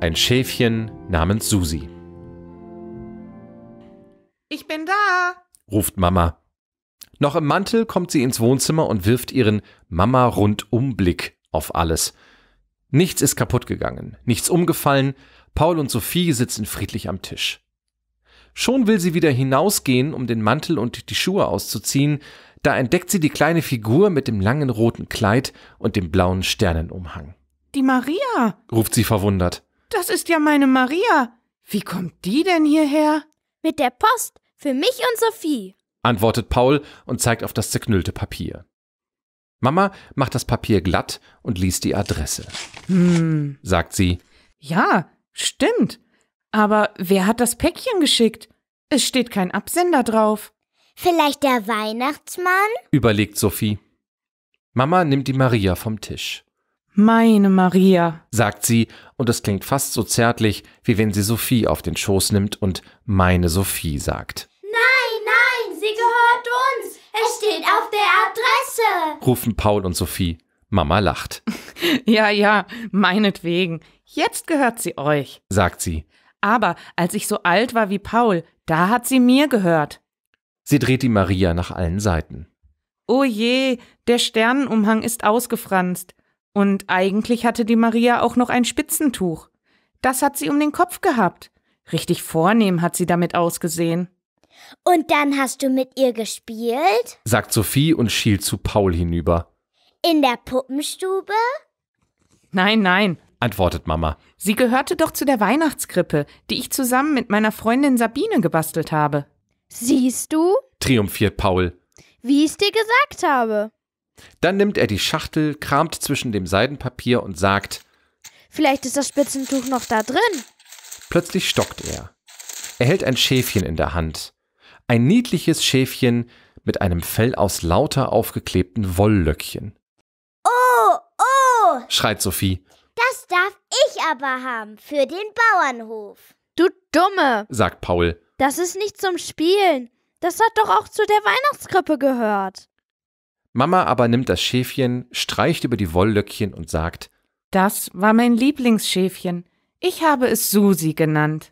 ein Schäfchen namens Susi. Ich bin da, ruft Mama. Noch im Mantel kommt sie ins Wohnzimmer und wirft ihren Mama-Rundumblick auf alles. Nichts ist kaputt gegangen, nichts umgefallen, Paul und Sophie sitzen friedlich am Tisch. Schon will sie wieder hinausgehen, um den Mantel und die Schuhe auszuziehen, da entdeckt sie die kleine Figur mit dem langen roten Kleid und dem blauen Sternenumhang. Die Maria, ruft sie verwundert. Das ist ja meine Maria. Wie kommt die denn hierher? Mit der Post für mich und Sophie, antwortet Paul und zeigt auf das zerknüllte Papier. Mama macht das Papier glatt und liest die Adresse. Hm, sagt sie. Ja, stimmt. Aber wer hat das Päckchen geschickt? Es steht kein Absender drauf. Vielleicht der Weihnachtsmann? überlegt Sophie. Mama nimmt die Maria vom Tisch. Meine Maria, sagt sie, und es klingt fast so zärtlich, wie wenn sie Sophie auf den Schoß nimmt und meine Sophie sagt. Nein, nein, sie gehört uns. Es steht auf der Adresse, rufen Paul und Sophie. Mama lacht. ja, ja, meinetwegen. Jetzt gehört sie euch, sagt sie. Aber als ich so alt war wie Paul, da hat sie mir gehört. Sie dreht die Maria nach allen Seiten. Oh je, der Sternenumhang ist ausgefranst. Und eigentlich hatte die Maria auch noch ein Spitzentuch. Das hat sie um den Kopf gehabt. Richtig vornehm hat sie damit ausgesehen. Und dann hast du mit ihr gespielt? sagt Sophie und schielt zu Paul hinüber. In der Puppenstube? Nein, nein, antwortet Mama. Sie gehörte doch zu der Weihnachtskrippe, die ich zusammen mit meiner Freundin Sabine gebastelt habe. Siehst du? triumphiert Paul. Wie ich's dir gesagt habe. Dann nimmt er die Schachtel, kramt zwischen dem Seidenpapier und sagt: Vielleicht ist das Spitzentuch noch da drin. Plötzlich stockt er. Er hält ein Schäfchen in der Hand. Ein niedliches Schäfchen mit einem Fell aus lauter aufgeklebten Wolllöckchen. Oh, oh! schreit Sophie. Das darf ich aber haben für den Bauernhof. Du Dumme, sagt Paul. Das ist nicht zum Spielen. Das hat doch auch zu der Weihnachtskrippe gehört. Mama aber nimmt das Schäfchen, streicht über die Wolllöckchen und sagt, Das war mein Lieblingsschäfchen. Ich habe es Susi genannt.